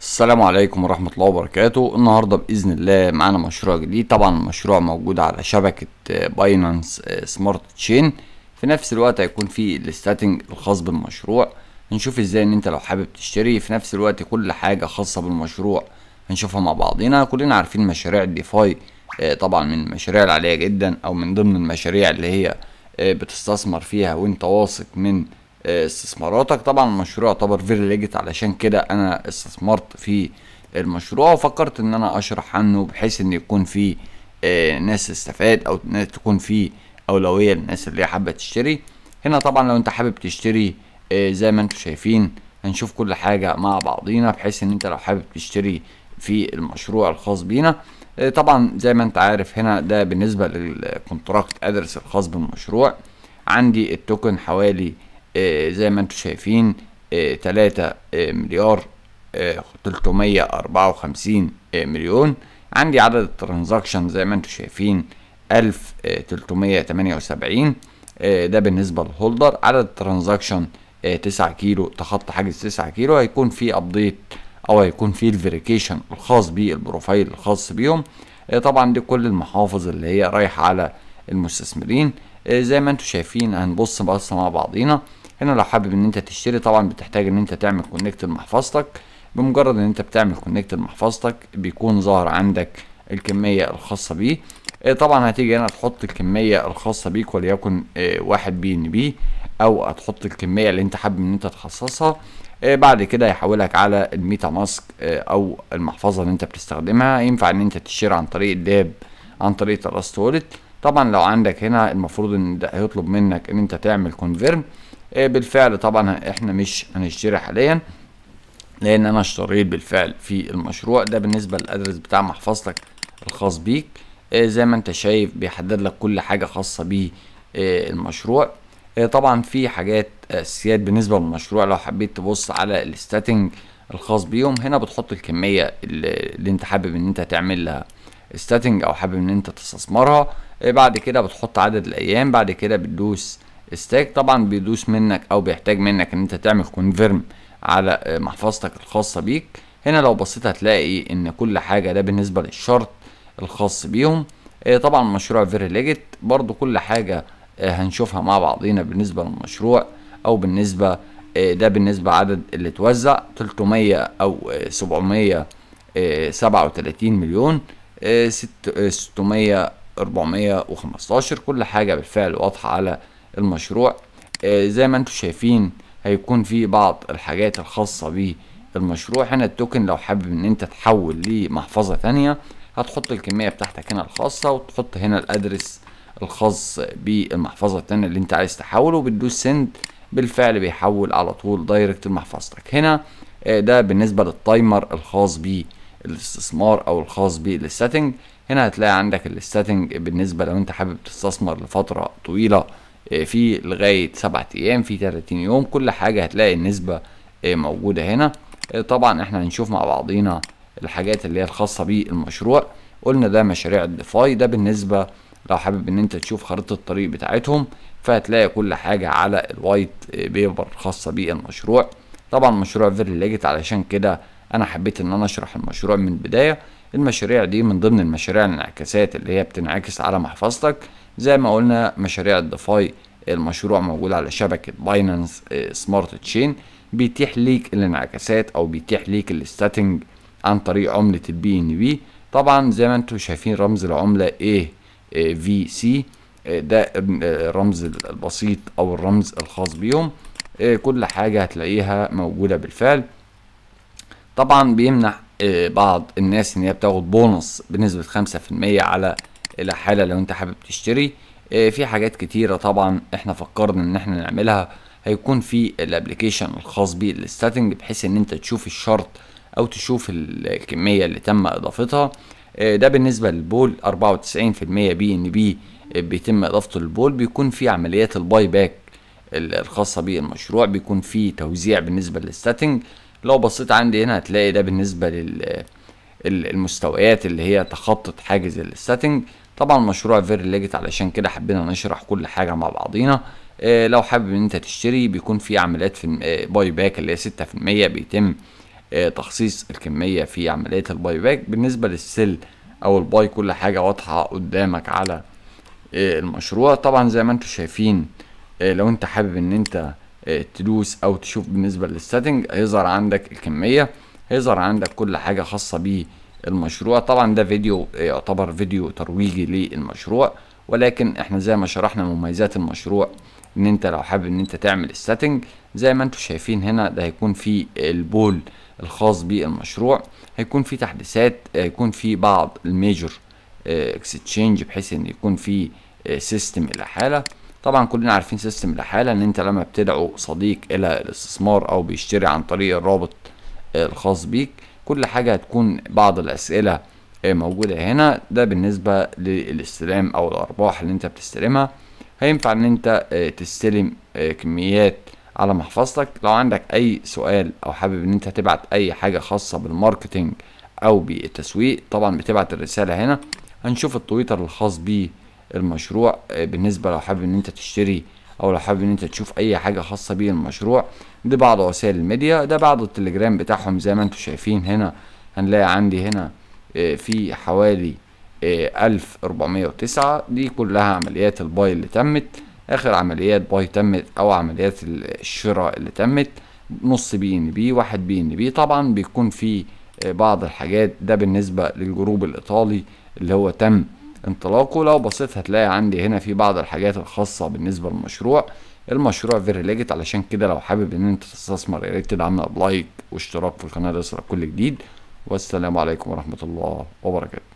السلام عليكم ورحمة الله وبركاته النهاردة بإذن الله معانا مشروع جديد طبعا المشروع موجود على شبكة باينانس سمارت تشين في نفس الوقت هيكون في الستاتنج الخاص بالمشروع هنشوف ازاي ان انت لو حابب تشتري في نفس الوقت كل حاجة خاصة بالمشروع هنشوفها مع بعضنا كلنا عارفين مشاريع الديفاي آه، طبعا من المشاريع العالية جدا او من ضمن المشاريع اللي هي آه، بتستثمر فيها وانت واثق من آه، استثماراتك طبعا المشروع يعتبر فيري ليجت علشان كده انا استثمرت في المشروع وفكرت ان انا اشرح عنه بحيث ان يكون في آه، ناس تستفاد او ناس تكون في اولويه للناس اللي حابه تشتري هنا طبعا لو انت حابب تشتري آه، زي ما انتم شايفين هنشوف كل حاجه مع بعضينا بحيث ان انت لو حابب تشتري في المشروع الخاص بينا طبعا زي ما انت عارف هنا ده بالنسبه للكونتراكت ادرس الخاص بالمشروع عندي التوكن حوالي آه، زي ما انتم شايفين آه، تلاتة آه، مليار تلتمية أربعة وخمسين مليون عندي عدد الترانزاكشن زي ما انتم شايفين ألف تلتمية تمانية وسبعين ده بالنسبة للهولدر عدد الترانزاكشن تسعة كيلو تخطى حاجز تسعة كيلو هيكون في ابديت او هيكون في الفيريكيشن الخاص بالبروفايل الخاص بيهم طبعا دي كل المحافظ اللي هي رايحة على المستثمرين زي ما انتم شايفين هنبص بس مع بعضينا هنا لو حابب ان انت تشتري طبعا بتحتاج ان انت تعمل كونكت لمحفظتك بمجرد ان انت بتعمل كونكت لمحفظتك بيكون ظاهر عندك الكمية الخاصة بيه آه، طبعا هتيجي هنا تحط الكمية الخاصة بيك وليكن آه، واحد بي ان بي او هتحط الكمية اللي انت حابب ان انت تخصصها آه، بعد كده هيحولك على الميتا ماسك او المحفظة اللي انت بتستخدمها ينفع ان انت تشتري عن طريق الداب عن طريق الاستولت طبعا لو عندك هنا المفروض ان ده هيطلب منك ان انت تعمل كونفيرم إيه، بالفعل طبعا احنا مش هنشتري حاليا لان انا اشتريت بالفعل في المشروع ده بالنسبه للادرس بتاع محفظتك الخاص بيك إيه، زي ما انت شايف بيحدد لك كل حاجه خاصه بيه إيه، المشروع طبعا في حاجات اساسيات آه، بالنسبه للمشروع لو حبيت تبص على الستاتنج الخاص بيهم هنا بتحط الكميه اللي انت حابب ان انت تعمل لها ستاتنج او حابب ان انت تستثمرها بعد كده بتحط عدد الايام بعد كده بتدوس ستاك طبعا بيدوس منك او بيحتاج منك ان انت تعمل كونفيرم على آه، محفظتك الخاصه بيك هنا لو بصيت هتلاقي ان كل حاجه ده بالنسبه للشرط الخاص بيهم آه، طبعا مشروع فيري ليجت برضو كل حاجه آه، هنشوفها مع بعضينا بالنسبه للمشروع او بالنسبه ده بالنسبه عدد اللي اتوزع 300 او 737 مليون 600 415 كل حاجه بالفعل واضحه على المشروع آه، زي ما انتم شايفين هيكون في بعض الحاجات الخاصة بالمشروع هنا التوكن لو حابب ان انت تحول لمحفظة ثانية هتحط الكمية بتاعتك هنا الخاصة وتحط هنا الادرس الخاص بالمحفظة الثانيه اللي انت عايز تحوله وبتدوس سند بالفعل بيحول على طول دايركت لمحفظتك هنا آه، ده بالنسبة للتايمر الخاص بالاستثمار او الخاص بالستنج هنا هتلاقي عندك الستنج بالنسبة لو انت حابب تستثمر لفترة طويلة آه، في لغايه سبعة ايام في 30 يوم كل حاجه هتلاقي النسبه آه، موجوده هنا آه، طبعا احنا هنشوف مع بعضينا الحاجات اللي هي الخاصه بالمشروع قلنا ده مشاريع الديفاي ده بالنسبه لو حابب ان انت تشوف خريطه الطريق بتاعتهم فهتلاقي كل حاجه على الوايت بيبر خاصه بالمشروع طبعا مشروع ليجت علشان كده انا حبيت ان انا اشرح المشروع من البدايه المشاريع دي من ضمن المشاريع الانعكاسات اللي هي بتنعكس على محفظتك زي ما قلنا مشاريع الدفاي المشروع موجود على شبكة باينانس سمارت تشين بيتيح ليك الانعكاسات او بيتيح ليك الستاتنج عن طريق عملة البي ان بي طبعا زي ما انتم شايفين رمز العملة ايه في سي ده الرمز آه، البسيط او الرمز الخاص بيهم آه، كل حاجة هتلاقيها موجودة بالفعل طبعا بيمنح آه، بعض الناس ان هي بتاخد بونص بنسبه 5% على الحاله لو انت حابب تشتري آه، في حاجات كتيره طبعا احنا فكرنا ان احنا نعملها هيكون في الابلكيشن الخاص بيه الستاتنج بحيث ان انت تشوف الشرط او تشوف الكميه اللي تم اضافتها آه، ده بالنسبه للبول 94% بي ان بي بيتم اضافته للبول بيكون في عمليات الباي باك الخاصه بالمشروع بيكون في توزيع بالنسبه للستاتنج لو بصيت عندي هنا هتلاقي ده بالنسبه لل المستويات اللي هي تخطط حاجز السيتنج طبعا مشروع ليجت علشان كده حبينا نشرح كل حاجه مع بعضينا إيه لو حابب ان انت تشتري بيكون في عمليات في باي باك آه، اللي هي 6% بيتم إيه تخصيص الكميه في عمليه الباي باك بالنسبه للسيل او الباي كل حاجه واضحه قدامك على إيه المشروع طبعا زي ما انتم شايفين آه، لو انت حابب ان انت آه، تدوس او تشوف بالنسبه للسيتنج هيظهر عندك الكميه هيظهر عندك كل حاجه خاصه بالمشروع طبعا ده فيديو آه، يعتبر فيديو ترويجي للمشروع ولكن احنا زي ما شرحنا مميزات المشروع ان انت لو حابب ان انت تعمل السيتنج زي ما انتم شايفين هنا ده هيكون في البول الخاص بالمشروع هيكون في تحديثات آه، هيكون في بعض الميجر اكستشينج بحيث ان يكون في سيستم الى حاله طبعا كلنا عارفين سيستم الحالة ان انت لما بتدعو صديق الى الاستثمار او بيشتري عن طريق الرابط الخاص بيك كل حاجة هتكون بعض الاسئلة موجودة هنا ده بالنسبة للاستلام او الارباح اللي انت بتستلمها هينفع ان انت آه، تستلم آه، كميات على محفظتك لو عندك اي سؤال او حابب ان انت تبعت اي حاجة خاصة بالماركتينج او بالتسويق طبعا بتبعت الرسالة هنا هنشوف التويتر الخاص بيه المشروع آه، بالنسبه لو حابب ان انت تشتري او لو حابب ان انت تشوف اي حاجه خاصه بيه المشروع دي بعض وسائل الميديا ده بعض التليجرام بتاعهم زي ما انتم شايفين هنا هنلاقي عندي هنا آه، في حوالي 1409 آه، دي كلها عمليات الباي اللي تمت اخر عمليات باي تمت او عمليات الشراء اللي تمت نص بي ان بي واحد بي ان بي طبعا بيكون في بعض الحاجات ده بالنسبه للجروب الايطالي اللي هو تم انطلاقه لو بصيت هتلاقي عندي هنا في بعض الحاجات الخاصة بالنسبة للمشروع المشروع فيري ليجيت علشان كده لو حابب ان انت تستثمر يا ريت تدعمنا بلايك واشتراك في القناة ليصلك كل جديد والسلام عليكم ورحمة الله وبركاته